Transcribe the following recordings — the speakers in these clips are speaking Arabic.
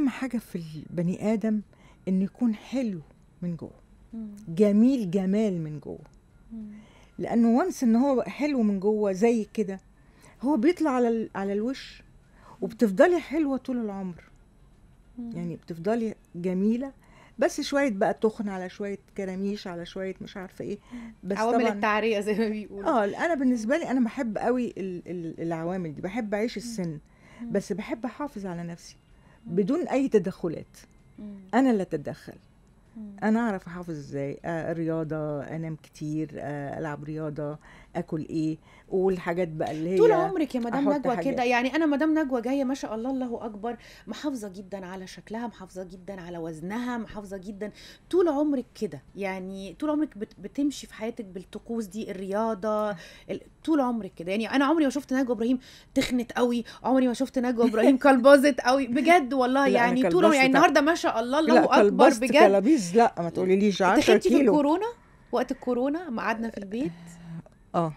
اهم حاجه في البني ادم انه يكون حلو من جوه جميل جمال من جوه لانه وانس ان هو حلو من جوه زي كده هو بيطلع على على الوش وبتفضلي حلوه طول العمر يعني بتفضلي جميله بس شويه بقى تخن على شويه كراميش على شويه مش عارفه ايه بس عوامل التعريه زي ما بيقولوا اه انا بالنسبه لي انا بحب قوي العوامل دي بحب اعيش السن بس بحب احافظ على نفسي بدون اي تدخلات انا اللي اتدخل انا اعرف احافظ ازاي الرياضه آه، انام كتير آه، العب رياضه اكل ايه والحاجات بقى اللي هي طول عمرك يا مدام نجوى كده يعني انا مدام نجوى جايه ما شاء الله الله اكبر محافظه جدا على شكلها محافظه جدا على وزنها محافظه جدا طول عمرك كده يعني طول عمرك بتمشي في حياتك بالطقوس دي الرياضه طول عمرك كده يعني انا عمري ما شفت نجوى ابراهيم تخنت قوي عمري ما شفت نجوى ابراهيم كلبزت قوي بجد والله يعني طول يعني النهارده ما شاء الله الله اكبر بجد بليز لا ما تقوليليش 10 كيلو تخنتي في الكورونا وقت الكورونا ما قعدنا في البيت اه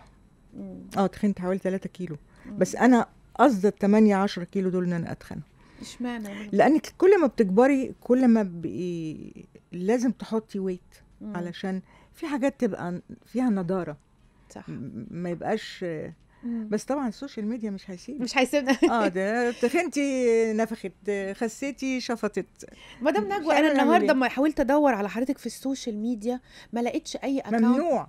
اه, آه، تخنت حوالي 3 كيلو مم. بس انا قصد ال 8 10 كيلو دول ان انا اتخن اشمعنى يعني لانك كل ما بتكبري كل ما بي... لازم تحطي ويت مم. علشان في حاجات تبقى فيها نضاره صح ما يبقاش بس طبعا السوشيال ميديا مش هيسيب مش هيسيبنا اه ده تخنتي نفخت خسيتي شفطت مدام نجوى انا النهارده إيه؟ لما حاولت ادور على حضرتك في السوشيال ميديا ما لقيتش اي اكونت ممنوع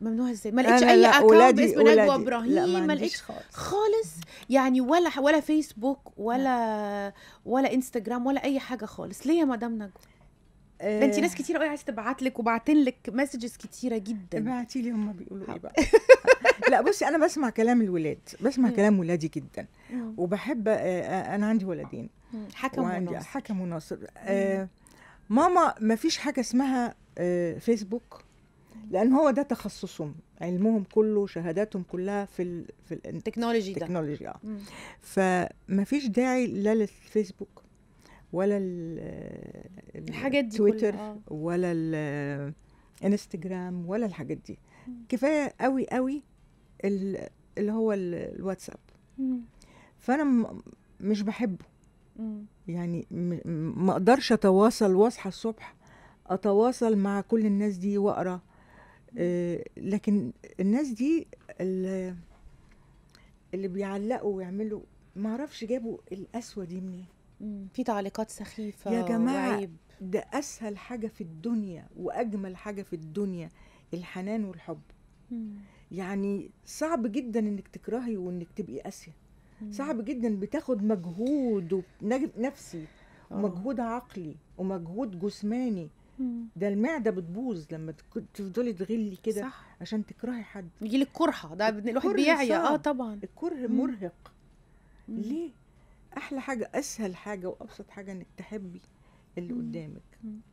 ممنوع ازاي ما لقيتش اي اكونت باسم نجوى ابراهيم ما لقيتش خالص. خالص يعني ولا ولا فيسبوك ولا لا. ولا انستجرام ولا اي حاجه خالص ليه يا مدام نجوى ده انت آه. ناس كتير قوي عايزه تبعت لك وبعتين لك مسجز كتيره جدا ابعتي لي هم بيقولوا ايه بقى لا بصي انا بسمع كلام الولاد بسمع كلام ولادي جدا وبحب آه، آه، انا عندي ولدين حكم وناصر حكم وناصر ماما ما فيش حاجه اسمها فيسبوك لان هو ده تخصصهم علمهم كله شهاداتهم كلها في الـ في التكنولوجي ده التكنولوجي اه فما فيش داعي لا للفيسبوك ولا الحاجات دي تويتر آه. ولا الانستجرام ولا الحاجات دي كفايه قوي قوي اللي هو الواتساب فانا مش بحبه يعني ما اقدرش اتواصل واصحى الصبح اتواصل مع كل الناس دي واقرا آه، لكن الناس دي اللي بيعلقوا ويعملوا ما اعرفش جابوا القسوه دي منين في تعليقات سخيفه يا جماعه وعيب. ده اسهل حاجه في الدنيا واجمل حاجه في الدنيا الحنان والحب مم. يعني صعب جدا انك تكرهي وانك تبقي قاسيه صعب جدا بتاخد مجهود نفسي ومجهود آه. عقلي ومجهود جسماني ده المعده بتبوظ لما تفضلي تغلي كده عشان تكرهي حد يجيلك كرهه ده الواحد بيعيا اه طبعا الكره مرهق ليه احلى حاجه اسهل حاجه وابسط حاجه انك تحبي اللي قدامك